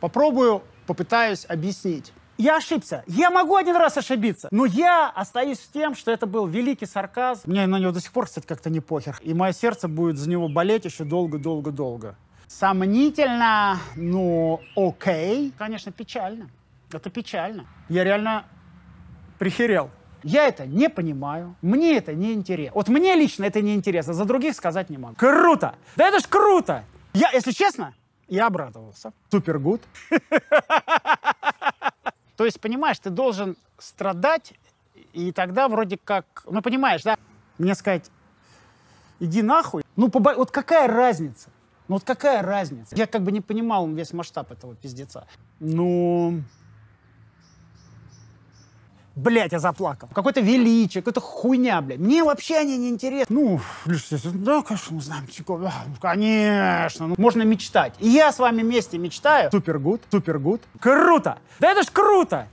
Попробую, попытаюсь объяснить. Я ошибся. Я могу один раз ошибиться. Но я остаюсь с тем, что это был великий сарказм. Мне на него до сих пор, кстати, как-то не похер. И мое сердце будет за него болеть еще долго-долго-долго. Сомнительно, но окей. Конечно, печально. Это печально. Я реально прихерел. Я это не понимаю, мне это не интересно. Вот мне лично это не интересно, за других сказать не могу. Круто! Да это ж круто! Я, если честно, я обрадовался. Супер гуд. То есть, понимаешь, ты должен страдать, и тогда вроде как... Ну, понимаешь, да? Мне сказать, иди нахуй. Ну, побо... вот какая разница? Ну, вот какая разница? Я как бы не понимал весь масштаб этого пиздеца. Ну, Но... Блять, я заплакал. какой то величие, какая-то хуйня, блядь. Мне вообще они не интересны. Ну, да, конечно, мы знаем Тинькофф. Да, конечно. Ну, можно мечтать. И я с вами вместе мечтаю. Супер гуд, супер гуд. Круто! Да это ж круто!